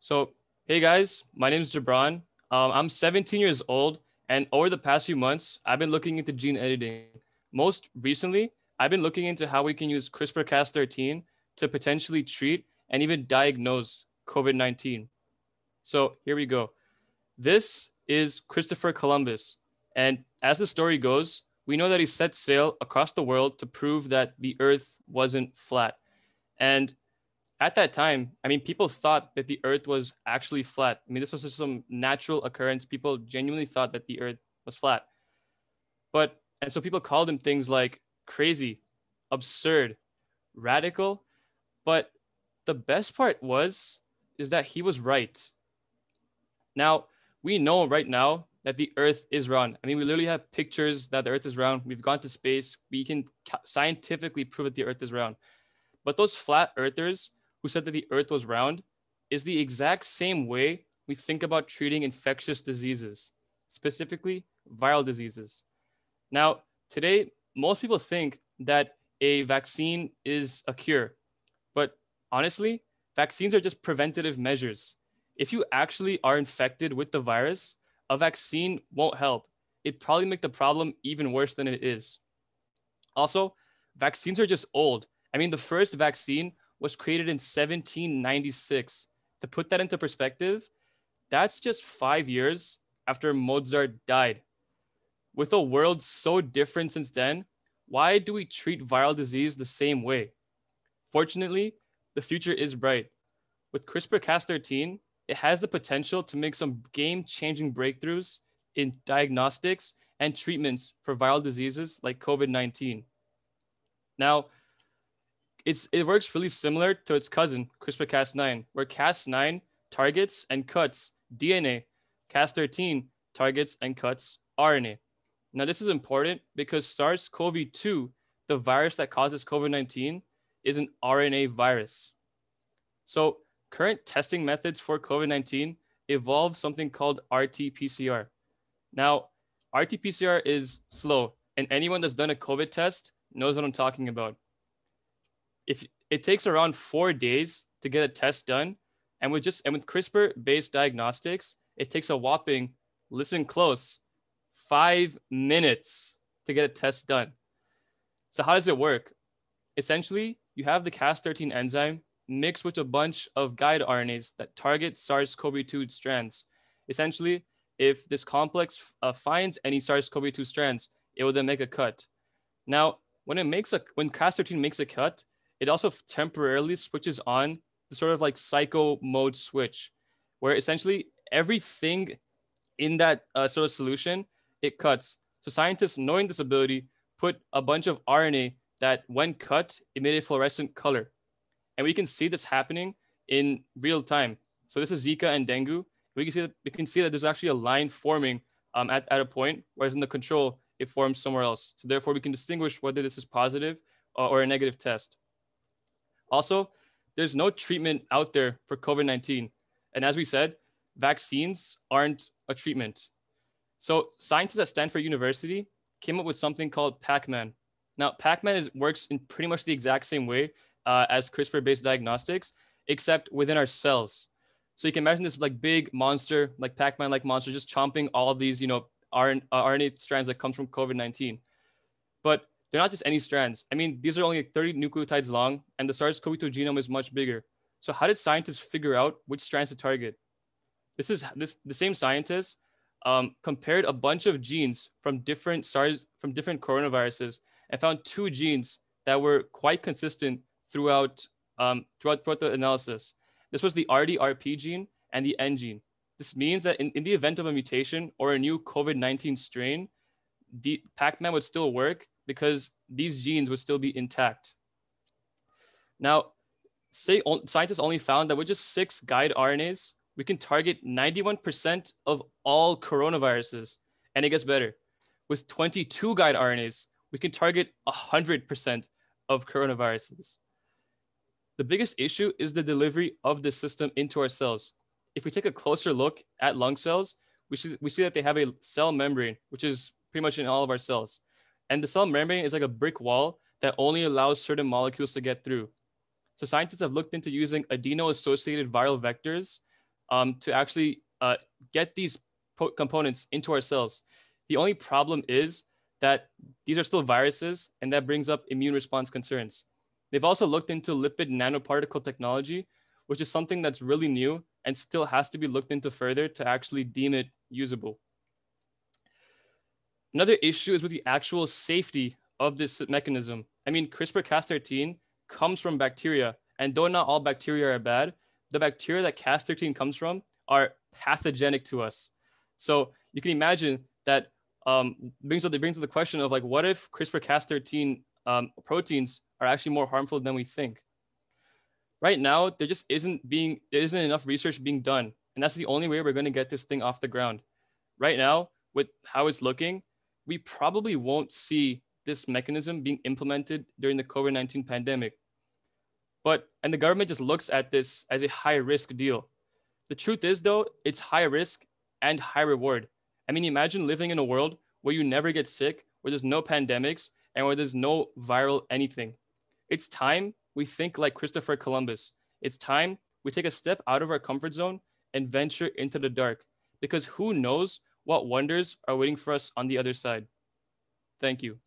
So, hey guys, my name is Debron. Um, I'm 17 years old, and over the past few months, I've been looking into gene editing. Most recently, I've been looking into how we can use CRISPR Cas13 to potentially treat and even diagnose COVID 19. So, here we go. This is Christopher Columbus. And as the story goes, we know that he set sail across the world to prove that the earth wasn't flat. And at that time, I mean, people thought that the Earth was actually flat. I mean, this was just some natural occurrence. People genuinely thought that the Earth was flat. But, and so people called him things like crazy, absurd, radical. But the best part was, is that he was right. Now, we know right now that the Earth is round. I mean, we literally have pictures that the Earth is round. We've gone to space. We can scientifically prove that the Earth is round. But those flat earthers, who said that the earth was round, is the exact same way we think about treating infectious diseases, specifically viral diseases. Now, today, most people think that a vaccine is a cure, but honestly, vaccines are just preventative measures. If you actually are infected with the virus, a vaccine won't help. It probably make the problem even worse than it is. Also, vaccines are just old. I mean, the first vaccine was created in 1796. To put that into perspective, that's just five years after Mozart died. With a world so different since then, why do we treat viral disease the same way? Fortunately, the future is bright. With CRISPR Cas13, it has the potential to make some game changing breakthroughs in diagnostics and treatments for viral diseases like COVID 19. Now, it's it works really similar to its cousin CRISPR-Cas9, where Cas9 targets and cuts DNA, Cas13 targets and cuts RNA. Now this is important because SARS-CoV-2, the virus that causes COVID-19, is an RNA virus. So current testing methods for COVID-19 evolve something called RT-PCR. Now, RT-PCR is slow, and anyone that's done a COVID test knows what I'm talking about if it takes around four days to get a test done, and with just and with CRISPR-based diagnostics, it takes a whopping, listen close, five minutes to get a test done. So how does it work? Essentially, you have the Cas13 enzyme mixed with a bunch of guide RNAs that target SARS-CoV-2 strands. Essentially, if this complex uh, finds any SARS-CoV-2 strands, it will then make a cut. Now, when it makes a when Cas13 makes a cut, it also temporarily switches on the sort of like psycho mode switch, where essentially everything in that uh, sort of solution it cuts. So scientists, knowing this ability, put a bunch of RNA that, when cut, emitted fluorescent color, and we can see this happening in real time. So this is Zika and dengue. We can see that we can see that there's actually a line forming um, at, at a point, whereas in the control it forms somewhere else. So therefore, we can distinguish whether this is positive or, uh, or a negative test. Also, there's no treatment out there for COVID 19. And as we said, vaccines aren't a treatment. So, scientists at Stanford University came up with something called Pac Man. Now, Pac Man works in pretty much the exact same way uh, as CRISPR based diagnostics, except within our cells. So, you can imagine this like big monster, like Pac Man like monster, just chomping all of these, you know, RNA strands that come from COVID 19. But they're not just any strands. I mean, these are only 30 nucleotides long, and the SARS-CoV-2 genome is much bigger. So how did scientists figure out which strands to target? This is this the same scientists um, compared a bunch of genes from different SARS from different coronaviruses and found two genes that were quite consistent throughout um, throughout, throughout the analysis. This was the RDRP gene and the N gene. This means that in, in the event of a mutation or a new COVID-19 strain, the Pac-Man would still work, because these genes would still be intact. Now, say, scientists only found that with just six guide RNAs, we can target 91% of all coronaviruses, and it gets better. With 22 guide RNAs, we can target 100% of coronaviruses. The biggest issue is the delivery of this system into our cells. If we take a closer look at lung cells, we see, we see that they have a cell membrane, which is pretty much in all of our cells. And the cell membrane is like a brick wall that only allows certain molecules to get through. So scientists have looked into using adeno-associated viral vectors um, to actually uh, get these components into our cells. The only problem is that these are still viruses and that brings up immune response concerns. They've also looked into lipid nanoparticle technology, which is something that's really new and still has to be looked into further to actually deem it usable. Another issue is with the actual safety of this mechanism. I mean, CRISPR Cas13 comes from bacteria, and though not all bacteria are bad, the bacteria that Cas13 comes from are pathogenic to us. So you can imagine that um, brings up, brings up the question of like, what if CRISPR Cas13 um, proteins are actually more harmful than we think? Right now, there just isn't being there isn't enough research being done, and that's the only way we're going to get this thing off the ground. Right now, with how it's looking, we probably won't see this mechanism being implemented during the COVID 19 pandemic. But, and the government just looks at this as a high risk deal. The truth is, though, it's high risk and high reward. I mean, imagine living in a world where you never get sick, where there's no pandemics, and where there's no viral anything. It's time we think like Christopher Columbus. It's time we take a step out of our comfort zone and venture into the dark because who knows what wonders are waiting for us on the other side. Thank you.